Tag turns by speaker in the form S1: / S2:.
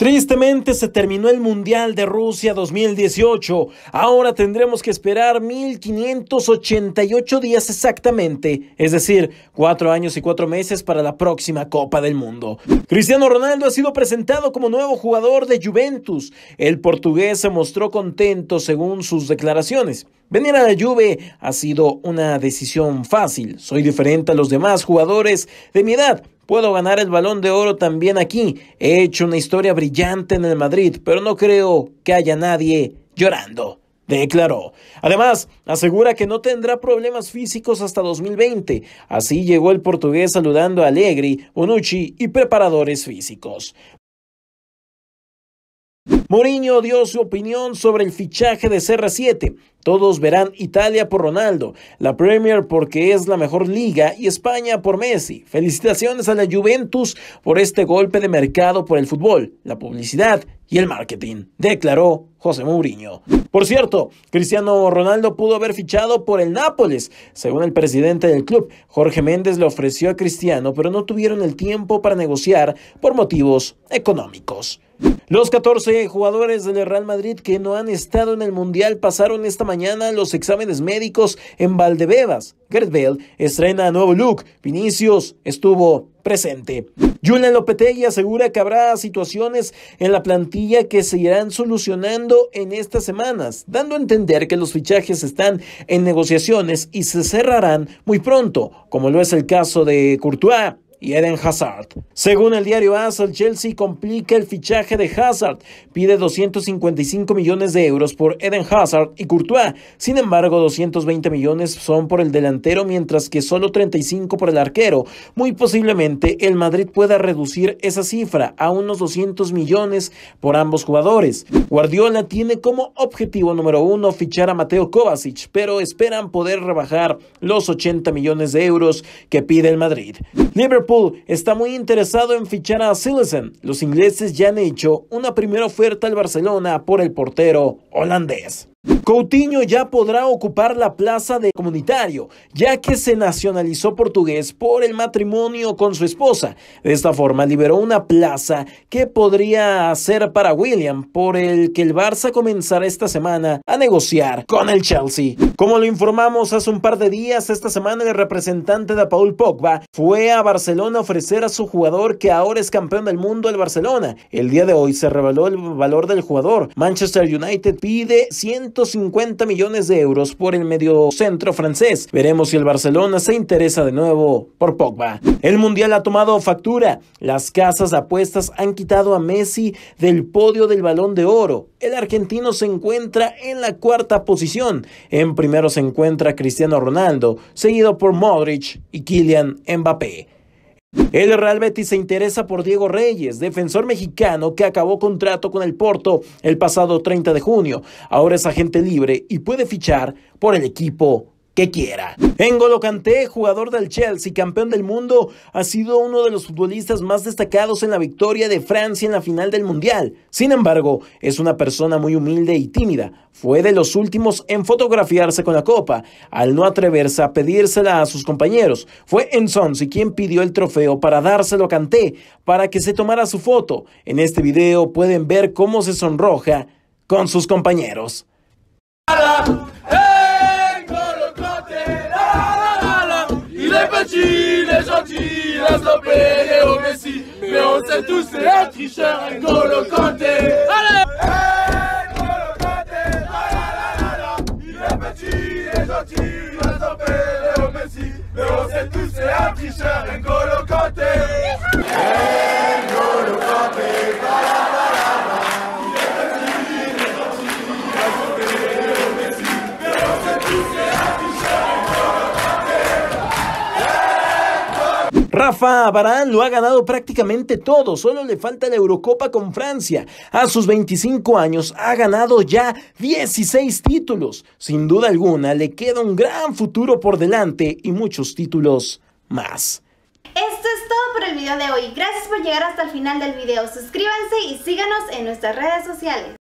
S1: Tristemente se terminó el Mundial de Rusia 2018. Ahora tendremos que esperar 1588 días exactamente, es decir, cuatro años y cuatro meses para la próxima Copa del Mundo. Cristiano Ronaldo ha sido presentado como nuevo jugador de Juventus. El portugués se mostró contento según sus declaraciones. Venir a la Juve ha sido una decisión fácil. Soy diferente a los demás jugadores de mi edad. Puedo ganar el balón de oro también aquí. He hecho una historia brillante en el Madrid, pero no creo que haya nadie llorando declaró. Además, asegura que no tendrá problemas físicos hasta 2020. Así llegó el portugués saludando a Allegri, Bonucci y preparadores físicos. Mourinho dio su opinión sobre el fichaje de CR7. Todos verán Italia por Ronaldo, la Premier porque es la mejor liga y España por Messi. Felicitaciones a la Juventus por este golpe de mercado por el fútbol, la publicidad y el marketing, declaró José Mourinho. Por cierto, Cristiano Ronaldo pudo haber fichado por el Nápoles. Según el presidente del club, Jorge Méndez le ofreció a Cristiano, pero no tuvieron el tiempo para negociar por motivos económicos. Los 14 jugadores del Real Madrid que no han estado en el Mundial pasaron esta mañana los exámenes médicos en Valdebebas. Gerd Bale estrena nuevo look. Vinicius estuvo presente. Julian Lopetegui asegura que habrá situaciones en la plantilla que se irán solucionando en estas semanas, dando a entender que los fichajes están en negociaciones y se cerrarán muy pronto, como lo es el caso de Courtois, y Eden Hazard. Según el diario AS, Chelsea complica el fichaje de Hazard, pide 255 millones de euros por Eden Hazard y Courtois, sin embargo 220 millones son por el delantero mientras que solo 35 por el arquero. Muy posiblemente el Madrid pueda reducir esa cifra a unos 200 millones por ambos jugadores. Guardiola tiene como objetivo número uno fichar a Mateo Kovacic, pero esperan poder rebajar los 80 millones de euros que pide el Madrid. Liverpool está muy interesado en fichar a Silesen. Los ingleses ya han hecho una primera oferta al Barcelona por el portero holandés. Coutinho ya podrá ocupar la plaza de comunitario, ya que se nacionalizó portugués por el matrimonio con su esposa. De esta forma liberó una plaza que podría hacer para William, por el que el Barça comenzará esta semana a negociar con el Chelsea. Como lo informamos hace un par de días, esta semana el representante de Paul Pogba fue a Barcelona a ofrecer a su jugador que ahora es campeón del mundo el Barcelona. El día de hoy se reveló el valor del jugador. Manchester United pide 150 50 millones de euros por el mediocentro francés. Veremos si el Barcelona se interesa de nuevo por Pogba. El Mundial ha tomado factura. Las casas apuestas han quitado a Messi del podio del Balón de Oro. El argentino se encuentra en la cuarta posición. En primero se encuentra Cristiano Ronaldo, seguido por Modric y Kylian Mbappé. El Real Betis se interesa por Diego Reyes, defensor mexicano que acabó contrato con el Porto el pasado 30 de junio. Ahora es agente libre y puede fichar por el equipo que quiera. Engolo Kanté, jugador del Chelsea, y campeón del mundo, ha sido uno de los futbolistas más destacados en la victoria de Francia en la final del Mundial. Sin embargo, es una persona muy humilde y tímida. Fue de los últimos en fotografiarse con la copa, al no atreverse a pedírsela a sus compañeros. Fue Enzonsi quien pidió el trofeo para dárselo a Kanté, para que se tomara su foto. En este video pueden ver cómo se sonroja con sus compañeros. c'est tous, c'est un tricheur, un Golo Allez hey, Golo la la la il est petit, il est gentil, il va tomber Léo Mais on sait tous, c'est un tricheur, un Golo Rafa Barán lo ha ganado prácticamente todo, solo le falta la Eurocopa con Francia. A sus 25 años ha ganado ya 16 títulos. Sin duda alguna le queda un gran futuro por delante y muchos títulos más. Esto es todo por el video de hoy. Gracias por llegar hasta el final del video. Suscríbanse y síganos en nuestras redes sociales.